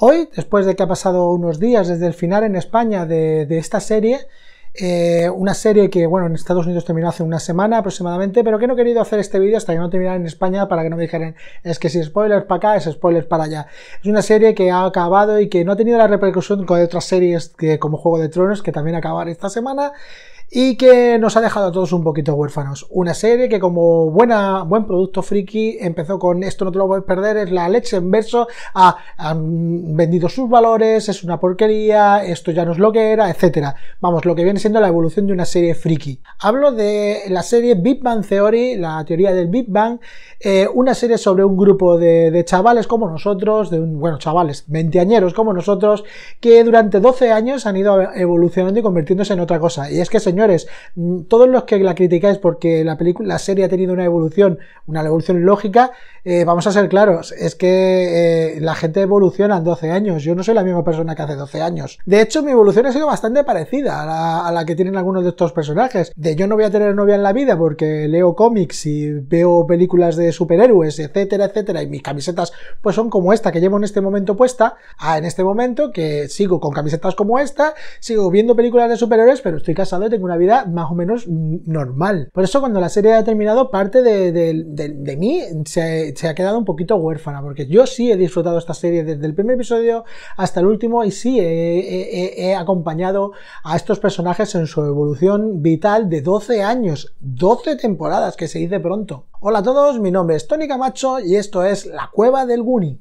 Hoy, después de que ha pasado unos días desde el final en España de, esta serie, eh, una serie que, bueno, en Estados Unidos terminó hace una semana aproximadamente, pero que no he querido hacer este vídeo hasta que no terminara en España para que no me dijeran, es que si spoilers para acá, es spoilers para allá. Es una serie que ha acabado y que no ha tenido la repercusión con otras series que, como Juego de Tronos, que también acabaron esta semana, y que nos ha dejado a todos un poquito huérfanos. Una serie que como buena, buen producto friki empezó con esto no te lo puedes perder, es la leche en verso, ha, han vendido sus valores, es una porquería, esto ya no es lo que era, etcétera. Vamos, lo que viene siendo la evolución de una serie friki. Hablo de la serie Big Bang Theory, la teoría del Big Bang, eh, una serie sobre un grupo de, chavales como nosotros, de un, bueno, chavales, veinteañeros como nosotros, que durante 12 años han ido evolucionando y convirtiéndose en otra cosa. Y es que, señor señores, mm, todos los que la criticáis porque la película, la serie ha tenido una evolución, una evolución lógica, eh, vamos a ser claros, es que eh, la gente evoluciona en 12 años, yo no soy la misma persona que hace 12 años. De hecho, mi evolución ha sido bastante parecida a la, que tienen algunos de estos personajes, de yo no voy a tener novia en la vida porque leo cómics y veo películas de superhéroes, etcétera, etcétera, y mis camisetas pues son como esta que llevo en este momento puesta, a ah, en este momento que sigo con camisetas como esta, sigo viendo películas de superhéroes, pero estoy casado y tengo una vida más o menos normal. Por eso cuando la serie ha terminado, parte de, mí se, ha quedado un poquito huérfana, porque yo sí he disfrutado esta serie desde el primer episodio hasta el último y sí he, acompañado a estos personajes en su evolución vital de 12 años, 12 temporadas que se dice pronto. Hola a todos, mi nombre es Tony Camacho y esto es La Cueva del Guni.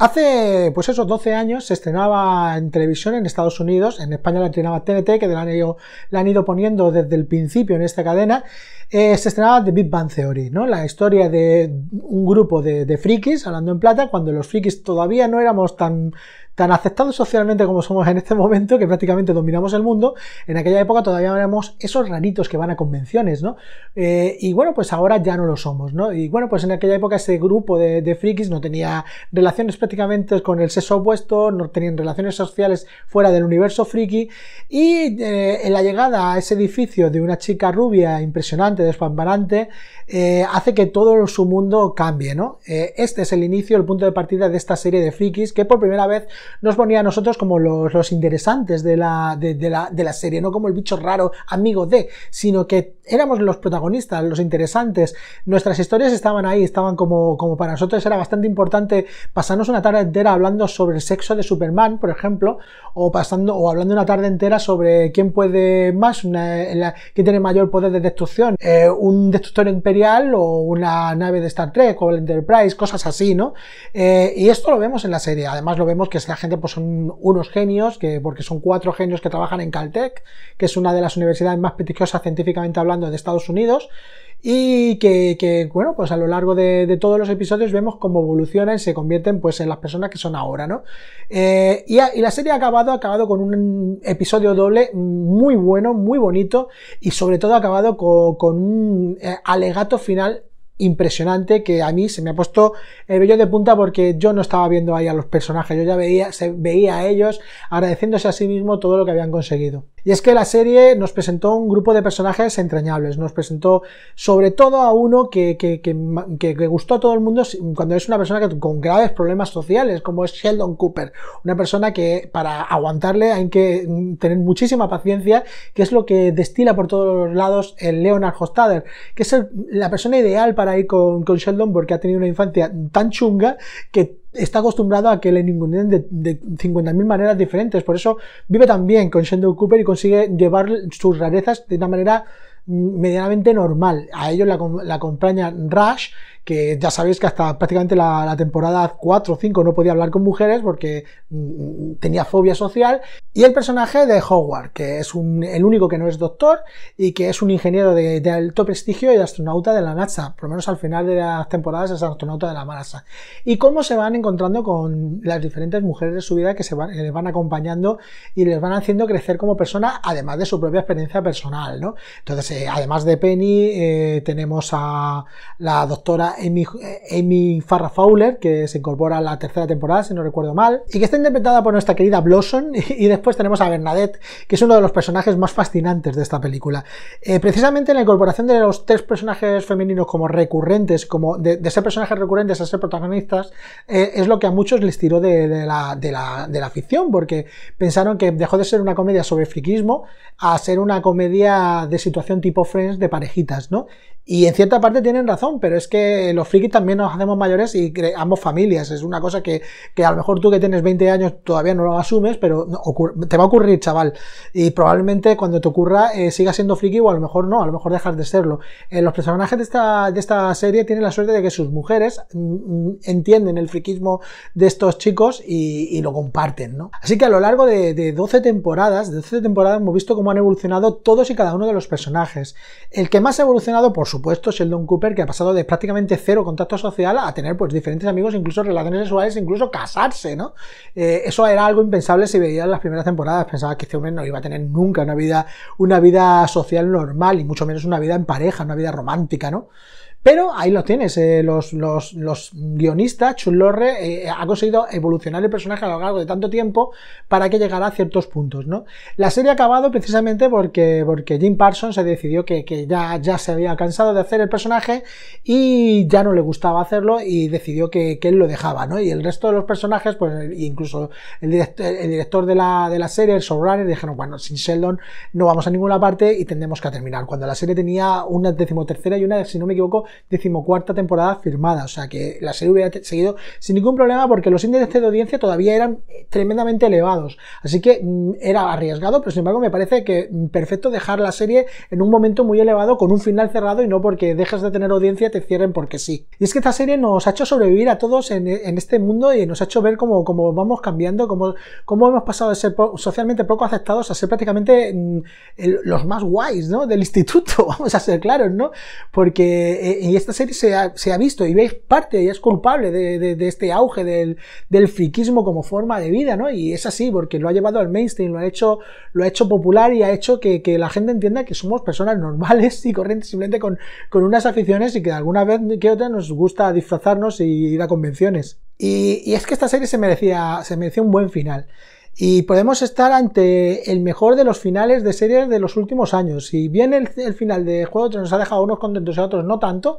Hace, pues esos 12 años se estrenaba en televisión en Estados Unidos, en España la estrenaba TNT, que la han, ido, la han ido poniendo desde el principio en esta cadena, eh, se estrenaba The Big Bang Theory, ¿no? La historia de un grupo de, de, frikis, hablando en plata, cuando los frikis todavía no éramos tan tan aceptados socialmente como somos en este momento, que prácticamente dominamos el mundo, en aquella época todavía éramos esos raritos que van a convenciones, ¿no? Eh, y bueno, pues ahora ya no lo somos, ¿no? Y bueno, pues en aquella época ese grupo de, frikis no tenía relaciones prácticamente con el sexo opuesto, no tenían relaciones sociales fuera del universo friki, y eh, en la llegada a ese edificio de una chica rubia impresionante, despamparante, eh, hace que todo su mundo cambie, ¿no? este es el inicio, el punto de partida de esta serie de frikis que por primera vez nos ponía a nosotros como los, interesantes de la, de, la, de la serie, no como el bicho raro amigo de, sino que éramos los protagonistas, los interesantes, nuestras historias estaban ahí, estaban como, como para nosotros era bastante importante pasarnos una tarde entera hablando sobre el sexo de Superman, por ejemplo, o pasando o hablando una tarde entera sobre quién puede más, quién tiene mayor poder de destrucción, eh, un destructor imperial o una nave de Star Trek o el Enterprise, cosas así, ¿no? Eh, y esto lo vemos en la serie, además lo vemos que la gente pues son unos genios, que, porque son cuatro genios que trabajan en Caltech, que es una de las universidades más prestigiosas científicamente hablando, de Estados Unidos y que, bueno, pues a lo largo de, todos los episodios vemos cómo evolucionan y se convierten pues en las personas que son ahora, ¿no? Eh, y, la serie ha acabado, acabado con un episodio doble muy bueno, muy bonito y sobre todo ha acabado con, un eh, alegato final impresionante que a mí se me ha puesto el vello de punta porque yo no estaba viendo ahí a los personajes, yo ya veía, se, veía a ellos agradeciéndose a sí mismo todo lo que habían conseguido. Y es que la serie nos presentó un grupo de personajes entrañables, nos presentó sobre todo a uno que, que, que, que, gustó a todo el mundo cuando es una persona que, con graves problemas sociales, como es Sheldon Cooper, una persona que para aguantarle hay que tener muchísima paciencia, que es lo que destila por todos los lados el Leonard Hostader, que es la persona ideal para ir con, con Sheldon porque ha tenido una infancia tan chunga que está acostumbrado a que le ningunen de, 50.000 maneras diferentes. Por eso vive también con Sheldon Cooper y consigue llevar sus rarezas de una manera medianamente normal. A ellos la, la Rush, que ya sabéis que hasta prácticamente la, temporada 4 o 5 no podía hablar con mujeres porque mm, mm, tenía fobia social. Y el personaje de Howard, que es el único que no es doctor y que es un ingeniero de, alto prestigio y astronauta de la NASA, por lo menos al final de las temporadas es astronauta de la NASA. Y cómo se van encontrando con las diferentes mujeres de su vida que se van, eh, van acompañando y les van haciendo crecer como persona, además de su propia experiencia personal, ¿no? Entonces, eh, además de Penny, eh, tenemos a la doctora Amy, Farra eh, Farrah Fowler, que se incorpora a la tercera temporada, si no recuerdo mal, y que está interpretada por nuestra querida Blossom. Y, después tenemos a Bernadette, que es uno de los personajes más fascinantes de esta película. precisamente la incorporación de los tres personajes femeninos como recurrentes, como de, ser personajes recurrentes a ser protagonistas, es lo que a muchos les tiró de, la, de la ficción, porque pensaron que dejó de ser una comedia sobre friquismo a ser una comedia de situación tipo Friends de parejitas, ¿no? Y en cierta parte tienen razón, pero es que los frikis también nos hacemos mayores y creamos familias. Es una cosa que, a lo mejor tú que tienes 20 años todavía no lo asumes, pero te va a ocurrir, chaval. Y probablemente cuando te ocurra siga eh, sigas siendo friki o a lo mejor no, a lo mejor dejas de serlo. Eh, los personajes de esta, serie tienen la suerte de que sus mujeres mm, mm, entienden el frikismo de estos chicos y, lo comparten, ¿no? Así que a lo largo de, de 12 temporadas, de 12 temporadas hemos visto cómo han evolucionado todos y cada uno de los personajes el que más ha evolucionado, por supuesto, es Sheldon Cooper, que ha pasado de prácticamente cero contacto social a tener pues diferentes amigos, incluso relaciones sexuales, incluso casarse, ¿no? Eh, eso era algo impensable si veías las primeras temporadas. Pensaba que este hombre no iba a tener nunca una vida, una vida social normal y mucho menos una vida en pareja, una vida romántica, ¿no? Pero ahí lo tienes, eh, los, los, guionistas, Chulorre eh, ha conseguido evolucionar el personaje a lo largo de tanto tiempo para que llegara a ciertos puntos, ¿no? La serie ha acabado precisamente porque, porque Jim Parsons se, dice decidió que, ya, ya, se había cansado de hacer el personaje y ya no le gustaba hacerlo y decidió que, él lo dejaba, ¿no? Y el resto de los personajes, pues incluso el, director, de la, de la serie, el showrunner, dijeron, bueno, sin Sheldon no vamos a ninguna parte y tendremos que terminar. Cuando la serie tenía una decimotercera y una, si no me equivoco, decimocuarta temporada firmada, o sea que la serie hubiera seguido sin ningún problema porque los índices de audiencia todavía eran tremendamente elevados. Así que mm, era arriesgado, pero sin embargo me parece que mm, perfecto dejar la serie en un un momento muy elevado con un final cerrado y no porque dejes de tener audiencia te cierren porque sí. Y es que esta serie nos ha hecho sobrevivir a todos en, en este mundo y nos ha hecho ver cómo, vamos cambiando, cómo, cómo, hemos pasado de ser socialmente poco aceptados a ser prácticamente mm, los más guays ¿no? del instituto, vamos a ser claros, ¿no? Porque eh, y esta serie se ha, se ha, visto y veis parte y es culpable de, de, este auge del, del friquismo como forma de vida, ¿no? Y es así porque lo ha llevado al mainstream, lo ha hecho, lo ha hecho popular y ha hecho que, que la gente entienda que somos personas normales y corrientes, simplemente con, unas aficiones y que alguna vez que otra nos gusta disfrazarnos y ir a convenciones. Y, es que esta serie se merecía, se merecía un buen final. Y podemos estar ante el mejor de los finales de series de los últimos años. Si bien el, final de Juego nos ha dejado unos contentos y a otros no tanto,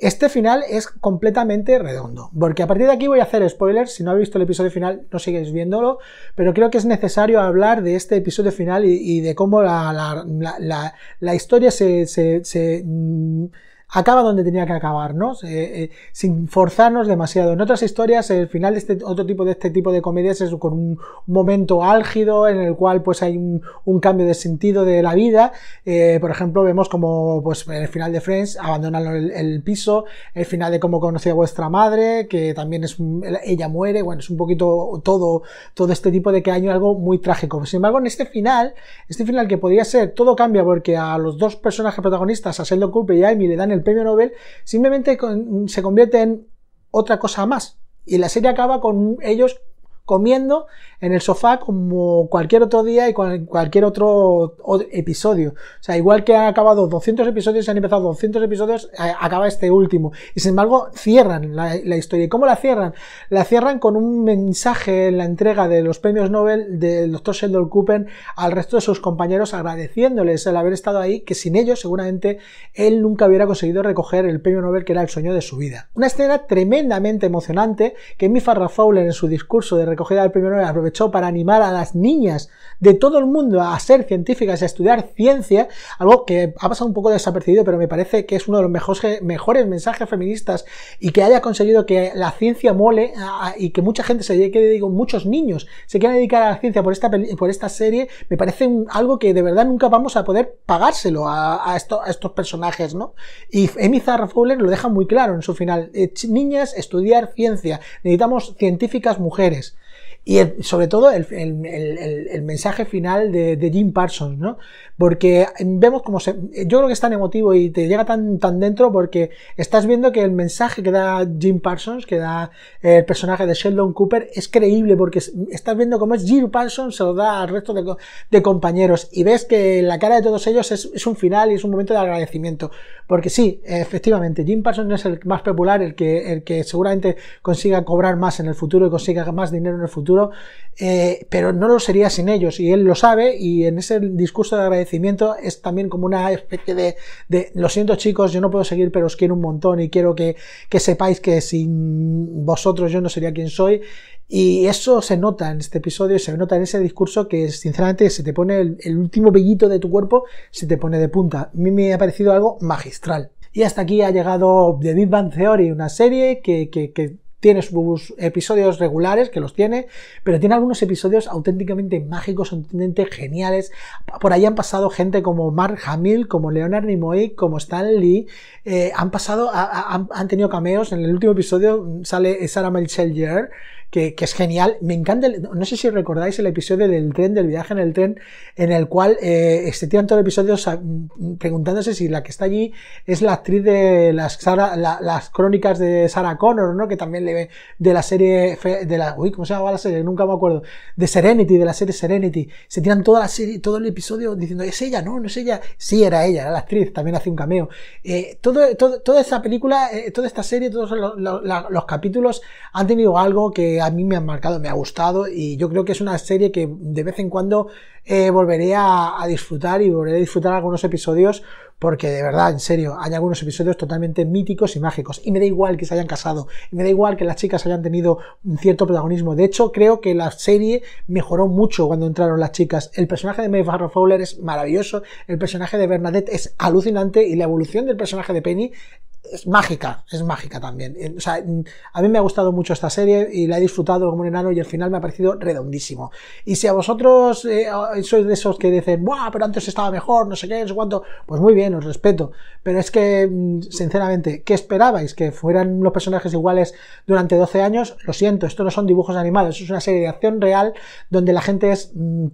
este final es completamente redondo, porque a partir de aquí voy a hacer spoilers, si no habéis visto el episodio final no sigáis viéndolo, pero creo que es necesario hablar de este episodio final y, de cómo la, la, la, historia se, se mm, acaba donde tenía que acabar ¿no? Eh, sin forzarnos demasiado. En otras historias, el final de este otro tipo de este tipo de comedias es con un momento álgido en el cual pues hay un, cambio de sentido de la vida. Eh, por ejemplo, vemos como pues en el final de Friends abandonan el, piso, el final de cómo conocía a vuestra madre, que también es ella muere, bueno, es un poquito todo, todo este tipo de que hay algo muy trágico. Sin embargo, en este final, este final que podría ser todo cambia porque a los dos personajes protagonistas, a Sheldon Cooper y Amy, le dan el premio Nobel, simplemente se convierte en otra cosa más. Y la serie acaba con ellos comiendo en el sofá como cualquier otro día y cualquier otro episodio. O sea, igual que han acabado 200 episodios y han empezado 200 episodios, acaba este último. Y sin embargo, cierran la, historia. ¿Y cómo la cierran? La cierran con un mensaje en la entrega de los premios Nobel del doctor Sheldon Cooper al resto de sus compañeros agradeciéndoles el haber estado ahí, que sin ellos seguramente él nunca hubiera conseguido recoger el premio Nobel que era el sueño de su vida. Una escena tremendamente emocionante que Mifa Fowler en su discurso de recogida del premio Nobel para animar a las niñas de todo el mundo a ser científicas y a estudiar ciencia, algo que ha pasado un poco desapercibido, pero me parece que es uno de los mejores, mensajes feministas y que haya conseguido que la ciencia mole y que mucha gente se digo, muchos niños se quieran dedicar a la ciencia por esta, por esta serie, me parece algo que de verdad nunca vamos a poder pagárselo a, estos personajes, ¿no? Y Amy Zara lo deja muy claro en su final. Eh, niñas, estudiar ciencia. Necesitamos científicas mujeres. Y sobre todo el, mensaje final de, de, Jim Parsons, ¿no? porque em, vemos cómo se... Eh, yo creo que es tan emotivo y te llega tan, tan dentro porque estás viendo que el mensaje que da Jim Parsons, que da el personaje de Sheldon Cooper, es creíble porque estás viendo cómo es Jim Parsons, se lo da al resto de, compañeros y ves que la cara de todos ellos es, un final y es un momento de agradecimiento. Porque sí, efectivamente, Jim Parsons es el más popular, el que, el que seguramente consiga cobrar más en el futuro y consiga más dinero en el futuro, eh, pero no lo sería sin ellos y él lo sabe y en ese discurso de agradecimiento es también como una especie de, lo siento chicos, yo no puedo seguir, pero os quiero un montón y quiero que, que sepáis que sin vosotros yo no sería quien soy. Y eso se nota en este episodio, se nota en ese discurso que sinceramente se te pone el, último vellito de tu cuerpo, se te pone de punta. A mí me ha parecido algo magistral. Y hasta aquí ha llegado The Big Bang Theory, una serie que, que tiene sus episodios regulares, que los tiene, pero tiene algunos episodios auténticamente mágicos, auténticamente geniales. Por ahí han pasado gente como Mark Hamill, como Leonard Nimoy, como Stan Lee. Eh, han pasado, han tenido cameos. En el último episodio sale Sarah Michelle Gellar que, es genial. Me encanta, no sé si recordáis el episodio del tren, del viaje en el tren, en el cual eh, se este tiran todo el episodio mm, preguntándose si la que está allí es la actriz de las, las crónicas de Sarah Connor, ¿no? Que también le ve de la serie, de la, uy, ¿cómo se llama la serie? Nunca me acuerdo. De Serenity, de la serie Serenity. Se tiran toda la serie, todo el episodio diciendo, es ella, no, no es ella. Sí, era ella, era la actriz, también hace un cameo. Eh, todo, toda esta película, eh, toda esta serie, todos los capítulos han tenido algo que a mí me han marcado, me ha gustado y yo creo que es una serie que de vez en cuando eh, volveré a, disfrutar y volveré a disfrutar algunos episodios porque de verdad, en serio, hay algunos episodios totalmente míticos y mágicos y me da igual que se hayan casado y me da igual que las chicas hayan tenido un cierto protagonismo. De hecho, creo que la serie mejoró mucho cuando entraron las chicas. El personaje de Mary Fowler es maravilloso, el personaje de Bernadette es alucinante y la evolución del personaje de Penny es mágica, es mágica también. Eh, o sea, a mí me ha gustado mucho esta serie y la he disfrutado como un enano y al final me ha parecido redondísimo. Y si a vosotros eh, sois de esos que dicen, ¡buah! Pero antes estaba mejor, no sé qué, no sé cuánto, pues muy bien, os respeto. Pero es que, sinceramente, ¿qué esperabais? ¿Que fueran los personajes iguales durante 12 años? Lo siento, esto no son dibujos animados, es una serie de acción real donde la gente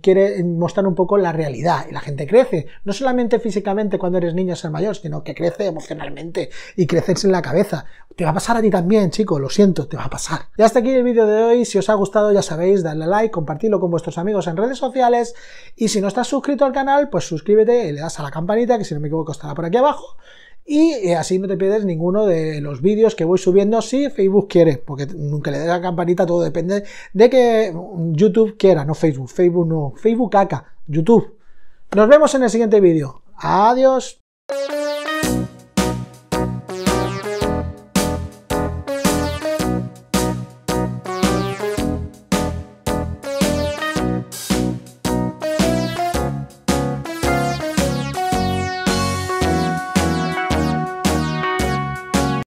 quiere mostrar un poco la realidad y la gente crece. No solamente físicamente cuando eres niño a ser mayor, sino que crece emocionalmente y crecerse en la cabeza. Te va a pasar a ti también, chicos, lo siento, te va a pasar. Y hasta aquí el vídeo de hoy. Si os ha gustado, ya sabéis, darle like, compartirlo con vuestros amigos en redes sociales. Y si no estás suscrito al canal, pues suscríbete y le das a la campanita, que si no me equivoco estará por aquí abajo. Y eh, así no te pierdes ninguno de los vídeos que voy subiendo si Facebook quiere, porque nunca le dé la campanita, todo depende de que YouTube quiera, no Facebook. Facebook no, Facebook caca, YouTube. Nos vemos en el siguiente vídeo. Adiós.